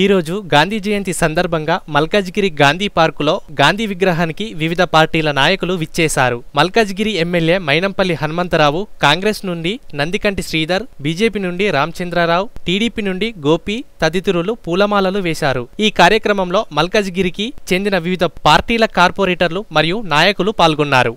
ఈరోజు గాంధీ జయంతి సందర్భంగా మల్కాజ్గిరి గాంధీ పార్కులో గాంధీ విగ్రహానికి వివిధ పార్టీల నాయకులు విచ్చేశారు మల్కాజ్గిరి ఎమ్మెల్యే మైనంపల్లి హనుమంతరావు కాంగ్రెస్ నుండి నందికంటి శ్రీధర్ బీజేపీ నుండి రామచంద్రరావు టీడీపీ నుండి గోపి తదితరులు పూలమాలలు వేశారు ఈ కార్యక్రమంలో మల్కాజ్గిరికి చెందిన వివిధ పార్టీల కార్పొరేటర్లు మరియు నాయకులు పాల్గొన్నారు